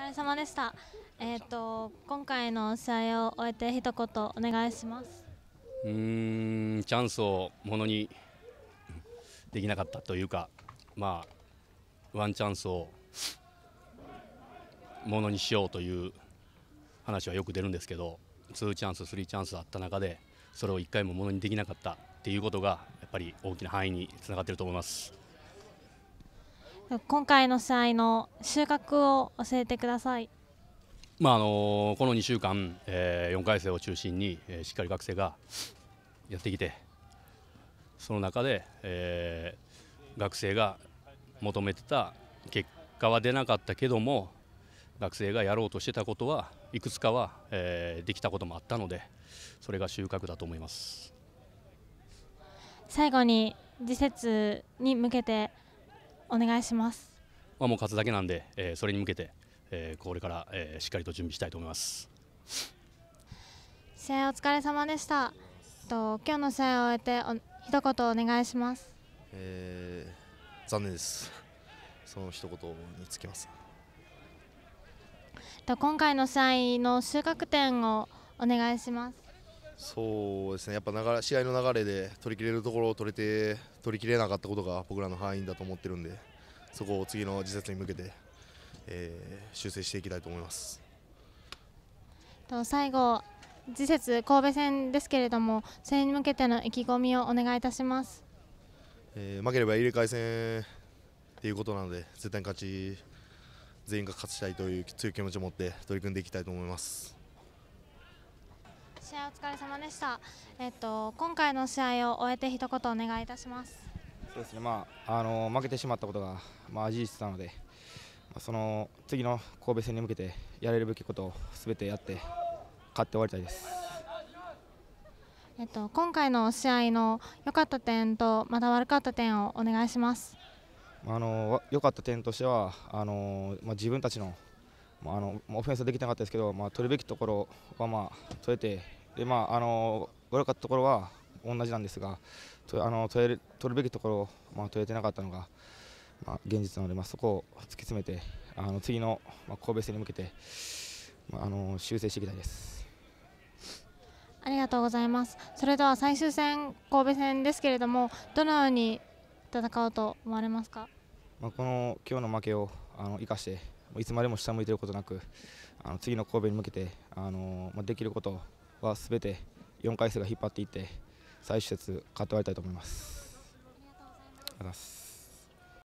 疲れ様でした。えっ、ー、と今回の試合を終えて一言お願いします。うんチャンスをものにできなかったというか、まあワンチャンスをものにしようという話はよく出るんですけど、ツーチャンス、スリーチャンスあった中で、それを1回もものにできなかったっていうことがやっぱり大きな範囲につながっていると思います。今回の試合の収穫を教えてください。まああのこの2週間、えー、4回生を中心に、えー、しっかり学生がやってきてその中で、えー、学生が求めてた結果は出なかったけども学生がやろうとしてたことはいくつかは、えー、できたこともあったのでそれが収穫だと思います最後に次節に向けてお願いします。まあ、もう勝つだけなんで、えー、それに向けて、えー、これから、えー、しっかりと準備したいと思います。試合お疲れ様でした。と今日の試合を終えてお一言お願いします。えー、残念です。その一言につきます。と今回の試合の収穫点をお願いします。そうですねやっぱ流れ試合の流れで取りきれるところを取れて取りきれなかったことが僕らの範囲だと思ってるんでそこを次の次節に向けて、えー、修正していきたいと思います。と最後次節神戸戦ですけれどもそれに向けての意気込みをお願いいたします、えー、負ければ入れ替え戦っていうことなので絶対に勝ち全員が勝ちたいという強い気持ちを持って取り組んでいきたいと思います。試合お疲れ様でした。えっと今回の試合を終えて一言お願いいたします。そうですね。まああの負けてしまったことがまあ事実なので、まあ、その次の神戸戦に向けてやれるべきことをすべてやって勝って終わりたいです。えっと今回の試合の良かった点とまた悪かった点をお願いします。あの良かった点としてはあのまあ自分たちのまあ、あのオフェンスはできなかったですけど、まあ、取るべきところは、まあ、取れてでまああの悪かったところは同じなんですがとあの取れる取るべきところを、まあ、取れてなかったのが、まあ、現実なので、まあ、そこを突き詰めてあの次の、まあ、神戸戦に向けて、まあ、あの修正していきたいです。ありがとうございますそれでは最終戦神戸戦ですけれどもどのように戦おうと思われますか、まあ、この今日の負けをあの生かしていつまでも下向いてることなくあの次の神戸に向けてあの、まあ、できることは全て4回戦が引っ張っていって最終節勝って終わりたいと思います。ありがとうございます